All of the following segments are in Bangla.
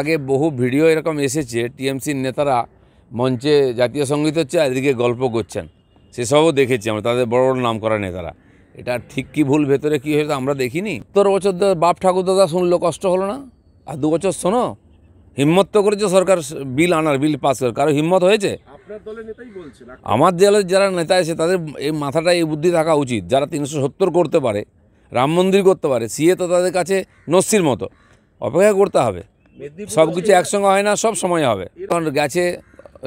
আগে বহু ভিডিও এরকম এসেছে টিএমসির নেতারা মঞ্চে জাতীয় সঙ্গীত হচ্ছে আর এদিকে গল্প করছেন সেসবও দেখেছি আমরা তাদের বড় বড় নাম করা নেতারা এটা ঠিক কি ভুল ভেতরে কি হয়েছে আমরা দেখিনি তোর বছর বাপ ঠাকুর দাদা শুনলো কষ্ট হলো না আর দু বছর শোনো হিম্মত তো করেছে সরকার বিল আনার বিল পাস করে কারো হিম্মত হয়েছে আমার দলের যারা নেতা আছে তাদের এই মাথাটা এই বুদ্ধি থাকা উচিত যারা তিনশো সত্তর করতে পারে রাম মন্দির করতে পারে সিএ তো তাদের কাছে নস্যির মতো অপেক্ষা করতে হবে সব কিছু একসঙ্গে হয় না সব সময় হবে কারণ গাছে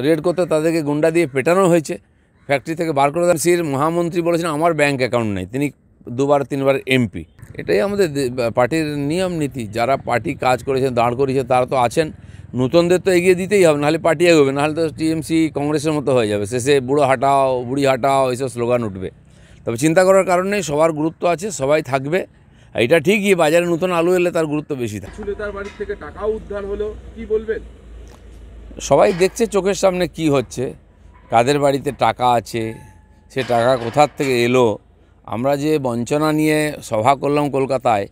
রেড করতে তাদেরকে গুন্ডা দিয়ে পেটানো হয়েছে ফ্যাক্টরি থেকে বার করে দেন সির মহামন্ত্রী বলেছেন আমার ব্যাঙ্ক অ্যাকাউন্ট নেই তিনি দুবার তিনবার এমপি এটাই আমাদের পার্টির নিয়ম নীতি যারা পার্টি কাজ করেছেন দাঁড় করেছে তারা তো আছেন নতুনদের তো এগিয়ে দিতেই হবে নাহলে পার্টি এগোবে নাহলে তো টিএমসি কংগ্রেসের মতো হয়ে যাবে শেষে বুড়ো হাটাও বুড়ি হাটাও এইসব স্লোগান উঠবে তবে চিন্তা করার কারণে সবার গুরুত্ব আছে সবাই থাকবে এটা ঠিকই বাজারে নতুন আলু এলে তার গুরুত্ব বেশি থাকে তার বাড়ির থেকে টাকা উদ্ধার হলো কি বলবেন সবাই দেখছে চোখের সামনে কি হচ্ছে কাদের বাড়িতে টাকা আছে সে টাকা কোথার থেকে এলো আমরা যে বঞ্চনা নিয়ে সভা করলাম কলকাতায়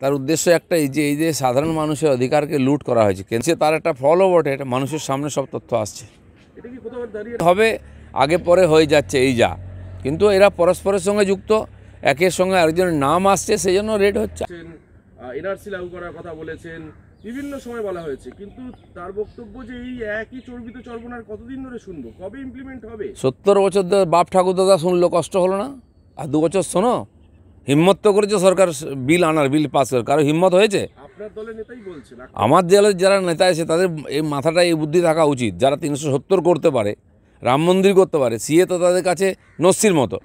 তার উদ্দেশ্য একটা এই যে এই যে সাধারণ মানুষের অধিকারকে লুট করা হয়েছে কেন সে তার একটা ফলও বটে এটা মানুষের সামনে সব তথ্য আসছে হবে আগে পরে হয়ে যাচ্ছে এই যা কিন্তু এরা পরস্পরের সঙ্গে যুক্ত একের সঙ্গে আরেকজনের নাম আসছে সেই জন্য রেড হচ্ছে এনআরসি লাগু করার কথা বলেছেন বিভিন্ন সময় বলা হয়েছে কিন্তু তার বক্তব্য যে এই একই চর্বিত চর্বনার কতদিন ধরে শুনবো কবে ইমপ্লিমেন্ট হবে সত্তর বছর ধরে বাপ ঠাকুর দাদা শুনলো কষ্ট হলো না আর দু বছর শোনো হিম্মত তো করেছে সরকার বিল আনার বিল পাস করে কারো হিম্মত হয়েছে আমার দলের যারা নেতা আছে তাদের এই মাথাটা এই বুদ্ধি থাকা উচিত যারা তিনশো সত্তর করতে পারে রাম মন্দির করতে পারে সিএ তো তাদের কাছে নস্যির মতো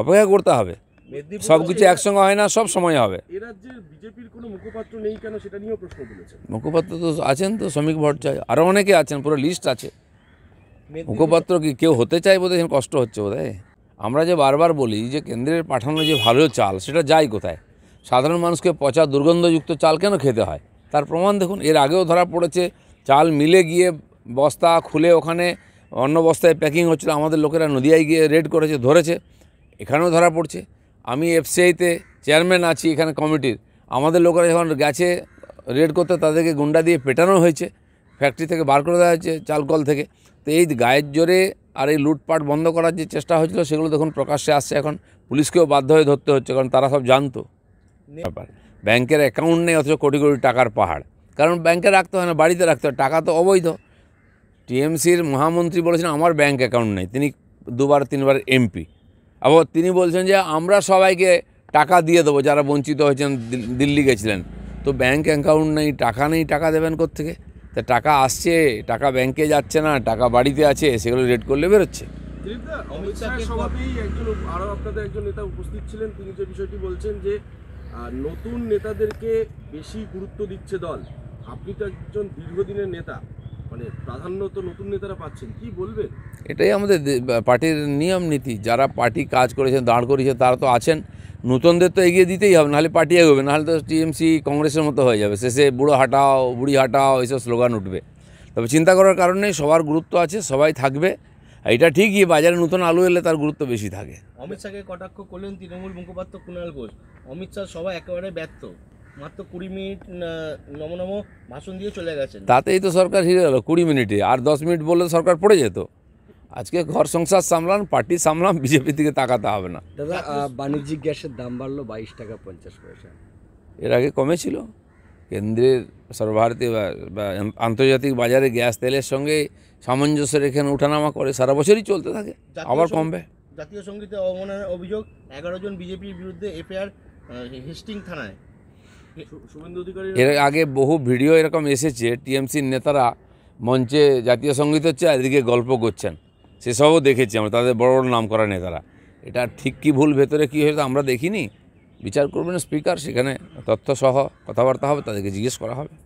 অপেক্ষা করতে হবে সব কিছু একসঙ্গে হয় না সব সময় হবে মুখপাত্র তো আছেন তো শ্রমিক ভট্টাচার্য আরও অনেকে আছেন পুরো লিস্ট আছে মুখপাত্র কি কেউ হতে চায় বোধহয় কষ্ট হচ্ছে বোধহয় আমরা যে বারবার বলি যে কেন্দ্রের পাঠানো যে ভালো চাল সেটা যায় কোথায় সাধারণ মানুষকে পচা দুর্গন্ধযুক্ত চাল কেন খেতে হয় তার প্রমাণ দেখুন এর আগেও ধরা পড়েছে চাল মিলে গিয়ে বস্তা খুলে ওখানে অন্য বস্তায় প্যাকিং হচ্ছিলো আমাদের লোকেরা নদিয়ায় গিয়ে রেড করেছে ধরেছে এখানেও ধরা পড়ছে আমি এফসিআইতে চেয়ারম্যান আছি এখানে কমিটির আমাদের লোকেরা যখন গেছে রেড করতে তাদেরকে গুন্ডা দিয়ে পেটানো হয়েছে ফ্যাক্টরি থেকে বার করে দেওয়া হয়েছে চালকল থেকে তো এই গায়ের জোরে আর এই লুটপাট বন্ধ করার যে চেষ্টা হয়েছিল সেগুলো দেখুন প্রকাশ্যে আসছে এখন পুলিশকেও বাধ্য হয়ে ধরতে হচ্ছে কারণ তারা সব জানতো ব্যাপার ব্যাংকের অ্যাকাউন্ট নেই অথচ কোটি কোটি টাকার পাহাড় কারণ ব্যাংকে রাখতে হয় না বাড়িতে রাখতে হয় টাকা তো অবৈধ টিএমসির মহামন্ত্রী বলেছেন আমার ব্যাংক অ্যাকাউন্ট নেই তিনি দুবার তিনবার এমপি এবং তিনি বলছেন যে আমরা সবাইকে টাকা দিয়ে দেবো যারা বঞ্চিত হয়েছেন দিল্লি গেছিলেন তো ব্যাংক অ্যাকাউন্ট নেই টাকা নেই টাকা দেবেন থেকে তা টাকা আসছে টাকা ব্যাংকে যাচ্ছে না টাকা বাড়িতে আছে সেগুলো রেড করলে বেরোচ্ছে আরও আপনাদের একজন নেতা উপস্থিত ছিলেন তিনি বলছেন যে নতুন নেতাদেরকে বেশি গুরুত্ব দিচ্ছে দল আপনি তো একজন দীর্ঘদিনের নেতা মানে প্রাধান্য তো নতুন নেতারা পাচ্ছেন কি বলবেন এটাই আমাদের পার্টির নিয়ম নীতি যারা পার্টি কাজ করেছেন দাঁড় করেছেন তারা তো আছেন নতুনদের তো এগিয়ে দিতেই হবে নাহলে পার্টি এগোবে নাহলে তো টিএমসি কংগ্রেসের মতো হয়ে যাবে শেষে বুড়ো হাটাও বুড়ি হাটাও এইসব স্লোগান উঠবে তবে চিন্তা করার কারণে সবার গুরুত্ব আছে সবাই থাকবে এটা ঠিকই বাজারে নতুন আলু এলে তার গুরুত্ব বেশি থাকে অমিত শাহকে কটাক্ষ করলেন তৃণমূল মুখপাত্র কুণাল ঘোষ অমিত শাহ সবাই একেবারে ব্যর্থ মাত্র কুড়ি মিনিট ভাষণ চলে তাতেই তো সরকার হিরে গেল কুড়ি মিনিটে আর দশ মিনিট বললে সরকার পড়ে যেত আজকে ঘর সংসার সামলান পার্টি সামলান বিজেপি থেকে তাকাতে হবে না দাদা বাণিজ্যিক গ্যাসের দাম বাড়লো বাইশ টাকা পঞ্চাশ পয়সা এর আগে কমে ছিল কেন্দ্রের সর্বভারতীয় বা আন্তর্জাতিক বাজারে গ্যাস তেলের সঙ্গে সামঞ্জস্য রেখে উঠানামা করে সারা বছরই চলতে থাকে আবার কমবে জাতীয় সঙ্গীতে অবমাননার অভিযোগ এগারো জন বিজেপির বিরুদ্ধে এফআইআর হেস্টিং থানায় এর আগে বহু ভিডিও এরকম এসেছে টিএমসির নেতারা মঞ্চে জাতীয় সঙ্গীত হচ্ছে এদিকে গল্প করছেন সেসবও দেখেছি আমরা তাদের বড় বড় নাম করা নেতারা এটা ঠিক কি ভুল ভেতরে কী হয়েছে আমরা দেখিনি বিচার করবেন স্পিকার সেখানে তথ্য সহ কথাবার্তা হবে তাদেরকে জিজ্ঞেস করা হবে